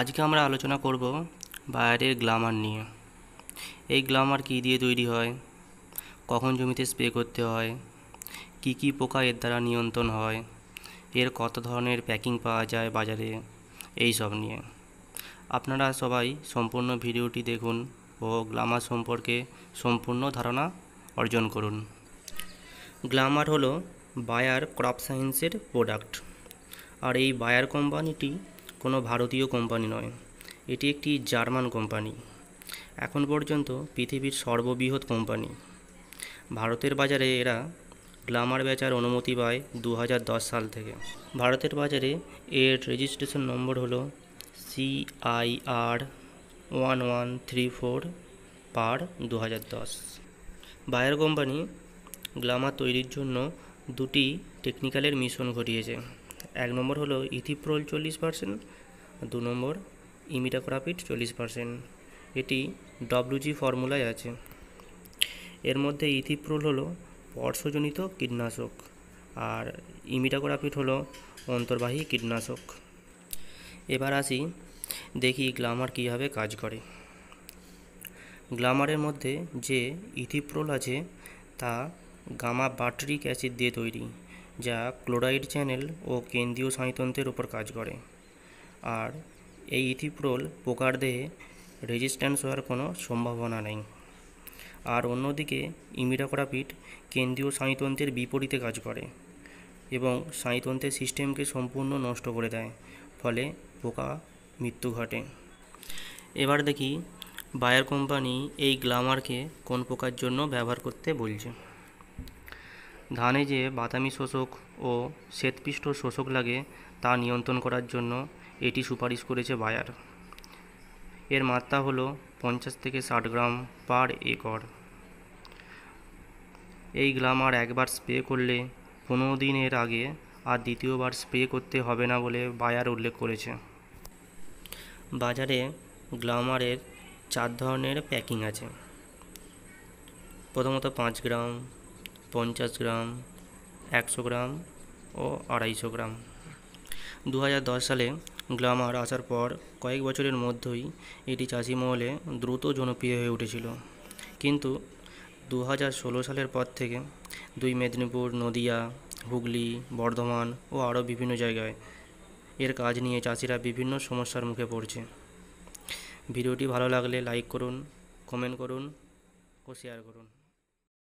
আজকে আমরা আলোচনা করব বায়ারের গ্লামার নিয়ে এই গ্লামার কী দিয়ে তৈরি হয় কখন জমিতে স্প্রে করতে হয় কি কি পোকা এর দ্বারা নিয়ন্ত্রণ হয় এর কত ধরনের প্যাকিং পাওয়া যায় বাজারে এই সব নিয়ে আপনারা সবাই সম্পূর্ণ ভিডিওটি দেখুন ও গ্লামার সম্পর্কে সম্পূর্ণ ধারণা অর্জন করুন গ্লামার হলো বায়ার ক্রপ সায়েন্সের প্রোডাক্ট আর এই বায়ার কোম্পানিটি কোনো ভারতীয় কোম্পানি নয় এটি একটি জার্মান কোম্পানি এখন পর্যন্ত পৃথিবীর সর্ববৃহৎ কোম্পানি ভারতের বাজারে এরা গ্লামার বেচার অনুমতি পায় দু সাল থেকে ভারতের বাজারে এর রেজিস্ট্রেশন নম্বর হলো CIR one one three four per দু বায়ার কোম্পানি গ্লামার তৈরির জন্য দুটি টেকনিক্যালের মিশন ঘটিয়েছে এক নম্বর হলো ইথিপ্রোল চল্লিশ পার্সেন্ট দু নম্বর ইমিটাক্রাপিড চল্লিশ পার্সেন্ট এটি ডব্লুজি ফর্মুলায় আছে এর মধ্যে ইথিপ্রোল হলো পর্শজনিত কীটনাশক আর ইমিটাকোরাপিড হলো অন্তর্বাহী কীটনাশক এবার আসি দেখি গ্লামার কীভাবে কাজ করে গ্লামারের মধ্যে যে ইথিপ্রোল আছে তা গামা বাটরিক অ্যাসিড দিয়ে তৈরি যা ক্লোরাইড চ্যানেল ও কেন্দ্রীয় স্নায়ুতন্ত্রের উপর কাজ করে আর এই ইথিপ্রোল পোকার দেহে রেজিস্ট্যান্স হওয়ার কোনো সম্ভাবনা নেই আর অন্যদিকে ইমিডাকোরাপিড কেন্দ্রীয় স্নায়ুতন্ত্রের বিপরীতে কাজ করে এবং স্নায়ুতন্ত্রের সিস্টেমকে সম্পূর্ণ নষ্ট করে দেয় ফলে পোকা মৃত্যু ঘটে এবার দেখি বায়ার কোম্পানি এই গ্লামারকে কোন পোকার জন্য ব্যবহার করতে বলছে ধানে যে বাদামি শোষক ও শ্বেতপৃষ্ঠ শোষক লাগে তা নিয়ন্ত্রণ করার জন্য এটি সুপারিশ করেছে বায়ার এর মাত্রা হলো পঞ্চাশ থেকে ষাট গ্রাম পার একর এই গ্লামার একবার স্প্রে করলে পনেরো দিনের আগে আর দ্বিতীয়বার স্প্রে করতে হবে না বলে বায়ার উল্লেখ করেছে বাজারে গ্লামারের চার ধরনের প্যাকিং আছে প্রথমত পাঁচ গ্রাম পঞ্চাশ গ্রাম একশো গ্রাম ও আড়াইশো গ্রাম দু সালে গ্লামার আসার পর কয়েক বছরের মধ্যেই এটি চাষি মহলে দ্রুত জনপ্রিয় হয়ে উঠেছিল কিন্তু দু সালের পর থেকে দুই মেদিনীপুর নদিয়া হুগলি বর্ধমান ও আরও বিভিন্ন জায়গায় এর কাজ নিয়ে চাষিরা বিভিন্ন সমস্যার মুখে পড়ছে ভিডিওটি ভালো লাগলে লাইক করুন কমেন্ট করুন ও শেয়ার করুন